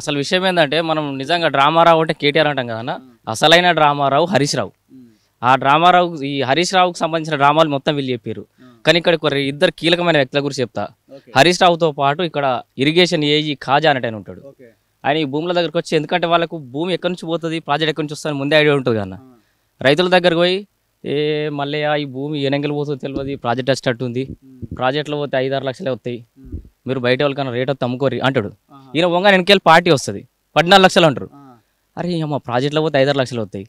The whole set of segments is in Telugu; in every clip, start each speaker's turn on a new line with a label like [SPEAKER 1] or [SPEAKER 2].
[SPEAKER 1] అసలు విషయం ఏంటంటే మనం నిజంగా డ్రామారావు అంటే కేటీఆర్ అంటాం కదా అసలైన డ్రామారావు హరీష్ రావు ఆ డ్రామారావు ఈ హరీష్ రావుకు సంబంధించిన డ్రామాలు మొత్తం వీళ్ళు చెప్పారు కానీ ఇక్కడ ఇద్దరు కీలకమైన వ్యక్తుల గురించి చెప్తా హరీష్ రావుతో పాటు ఇక్కడ ఇరిగేషన్ ఏజీ ఖాజా అనేట ఉంటాడు ఆయన ఈ భూముల దగ్గరకు వచ్చి ఎందుకంటే వాళ్ళకు భూమి ఎక్కడి నుంచి పోతుంది ప్రాజెక్ట్ ఎక్కడి నుంచి వస్తుంది ముందే ఐడియా ఉంటుంది కదా రైతుల దగ్గరకు పోయి ఏ మళ్ళీ ఈ భూమి ఏనంగిలి పోతుంది తెలియదు ప్రాజెక్ట్ ఉంది ప్రాజెక్టులో పోతే ఐదారు లక్షలే వస్తాయి మీరు బయట వాళ్ళకన్నా రేట్ వస్తే అమ్ముకోరి అంటాడు ఈయన వంగా వెనకెళ్ళి పార్టీ వస్తుంది పద్నాలుగు లక్షలు అంటారు అరే అమ్మ ప్రాజెక్టులో పోతే ఐదారు లక్షలు అవుతాయి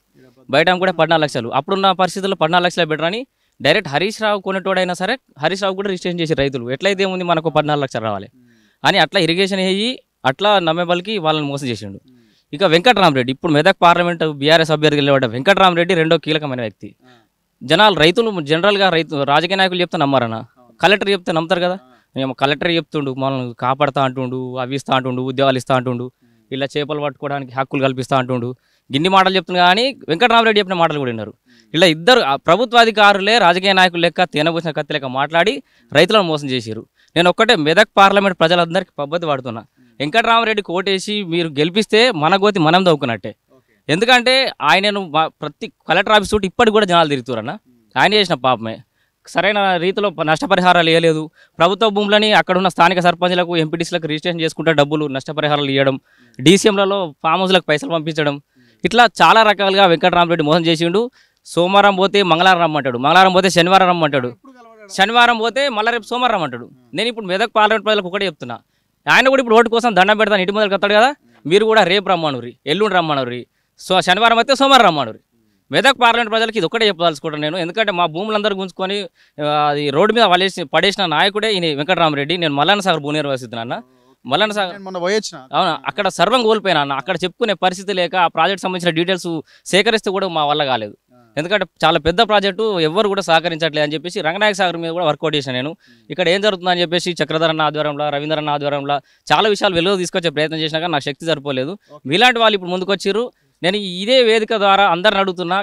[SPEAKER 1] బయట కూడా పద్నాలుగు లక్షలు అప్పుడున్న పరిస్థితుల్లో పద్నాలుగు లక్షలు బెటర్ అని డైరెక్ట్ హరీష్ రావు కొనేటోడైనా సరే హరీష్ రావు కూడా రిజిస్ట్రేషన్ చేసి రైతులు ఎట్లయితే ఉంది మనకు పద్నాలుగు లక్షలు రావాలి అని అట్లా ఇరిగేషన్ అయ్యి అట్లా నమ్మేబల్కి వాళ్ళని మోసం చేసిండు ఇక వెంకటరామరెడ్డి ఇప్పుడు మెదక్ పార్లమెంట్ బీఆర్ఎస్ అభ్యర్థి వెళ్ళే వెంకటరామరెడ్డి రెండో కీలకమైన వ్యక్తి జనాలు రైతులు జనరల్గా రైతు రాజకీయ నాయకులు చెప్తే నమ్మారన్న కలెక్టర్ చెప్తే నమ్ముతారు కదా మేము కలెక్టర్ చెప్తుండు మనల్ని కాపాడుతా అంటుండు అవి ఇస్తా అంటుండు ఉద్యోగాలు ఇస్తా అంటుండు hmm. ఇలా చేపలు పట్టుకోవడానికి హక్కులు కల్పిస్తా అంటుండు గిన్ని మాటలు చెప్తున్నా కానీ వెంకటరామరెడ్డి చెప్పిన మాటలు కూడా విన్నారు hmm. ఇలా ఇద్దరు ప్రభుత్వాధికారులే రాజకీయ నాయకులు లెక్క తినబోసిన కత్తి లెక్క మాట్లాడి hmm. రైతులను మోసం చేశారు నేను ఒక్కటే మెదక్ పార్లమెంట్ ప్రజలందరికీ పబ్బతి పడుతున్నా వెంకటరామరెడ్డి కోటేసి మీరు గెలిపిస్తే మన గోతి మనం దవ్వుకున్నట్టే ఎందుకంటే ఆయనను ప్రతి కలెక్టర్ ఆఫీస్ తోటి ఇప్పటికి కూడా జనాలు తిరుగుతారన్న ఆయన చేసిన పాపమే సరైన రీతిలో నష్టపరిహారాలు ఇవ్వలేదు ప్రభుత్వ భూములని అక్కడున్న స్థానిక సర్పంచ్లకు ఎంపీటీసీలకు రిజిస్ట్రేషన్ చేసుకుంటే డబ్బులు నష్టపరిహారాలు ఇవ్వడం డీసీఎంలలో ఫామ్ హౌస్లకు పైసలు పంపించడం ఇట్లా చాలా రకాలుగా వెంకటరామరెడ్డి మోసం చేసిండు సోమవారం పోతే మంగళవారం రమ్మంటాడు మంగళవారం పోతే శనివారం రమ్మంటాడు శనివారం పోతే మళ్ళీ రేపు సోమవారం రమ్మంటాడు నేను ఇప్పుడు మెదక్ పార్లమెంట్ ప్రజలకు ఒకటే చెప్తున్నా ఆయన కూడా ఇప్పుడు ఓటు కోసం దండం పెడతాను ఇటు మొదలు కదా మీరు కూడా రేపు రమ్మనురి ఎల్లుండి రమ్మనురి సో శనివారం అయితే సోమవారం రమ్మనురి మెదక్ పార్లమెంట్ ప్రజలకు ఇది ఒక్కటే చెప్పదలుచుకుంటాను నేను ఎందుకంటే మా భూములందరూ గుంజుకొని అది రోడ్డు మీద వలేసి పడేసిన నాయకుడే ఈ వెంకటరామరెడ్డి నేను మల్లన్న సాగర్ నిర్వహిస్తున్నాను వసిద్దునన్న సాగర్ మొన్న పోయొచ్చిన అవును అక్కడ సర్వం కోల్పోయినా అన్న అక్కడ చెప్పుకునే పరిస్థితి లేక ఆ ప్రాజెక్ట్ సంబంధించిన డీటెయిల్స్ సేకరిస్తే కూడా మా వల్ల కాలేదు ఎందుకంటే చాలా పెద్ద ప్రాజెక్టు ఎవరు కూడా సహకరించట్లేదు అని చెప్పేసి రంగనాయక సాగర్ మీద కూడా వర్కౌట్ చేశాను నేను ఇక్కడ ఏం జరుగుతుందని చెప్పేసి చక్రధరన్న ఆధ్వర్యంలో రవీంద్రన్న ఆధ్వర్యంలో చాలా విషయాలు వెలుగు తీసుకొచ్చే ప్రయత్నం చేసినా నాకు శక్తి సరిపోలేదు మీలాంటి వాళ్ళు ఇప్పుడు ముందుకొచ్చారు నేను ఇదే వేదిక ద్వారా అందరిని అడుగుతున్నా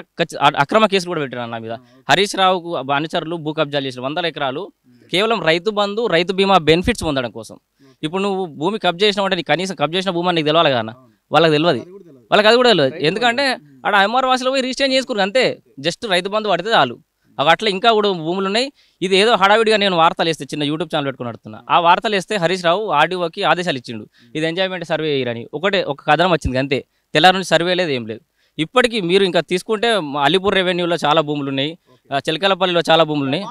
[SPEAKER 1] అక్రమ కేసులు కూడా పెట్టాను నా మీద హరీష్ రావుకు అనుచరులు భూ కబ్జాలు చేసిన వందల ఎకరాలు కేవలం రైతు బంధు రైతు బీమా బెనిఫిట్స్ పొందడం కోసం ఇప్పుడు నువ్వు భూమి కబ్జా చేసిన అంటే కనీసం కబ్జా చేసిన భూమి నీకు తెలవాలి కదా వాళ్ళకి తెలియదు వాళ్ళకి అది కూడా తెలియదు ఎందుకంటే ఆడ ఎంఆర్ వాసులు పోయి రిజిస్టర్ చేసుకున్నారు అంతే జస్ట్ రైతు బంధు పడితే చాలు అవి అట్లా ఇంకా కూడా భూములు ఉన్నాయి ఇది ఏదో హడావిడిగా నేను వార్తలు వేస్తే చిన్న యూట్యూబ్ ఛానల్ పెట్టుకుని నడుతున్నా ఆ వార్తలు వేస్తే హరీష్ రావు ఆర్డీఓకి ఆదేశాలు ఇచ్చిండు ఇది ఎంజాయ్మెంట్ సర్వే అని ఒకటే ఒక కథనం వచ్చింది అంతే తెల్లారి నుంచి సర్వే లేదు ఏం లేదు ఇప్పటికీ మీరు ఇంకా తీసుకుంటే అలీపూర్ రెవెన్యూలో చాలా భూములు ఉన్నాయి చిలకలపల్లిలో చాలా భూములు ఉన్నాయి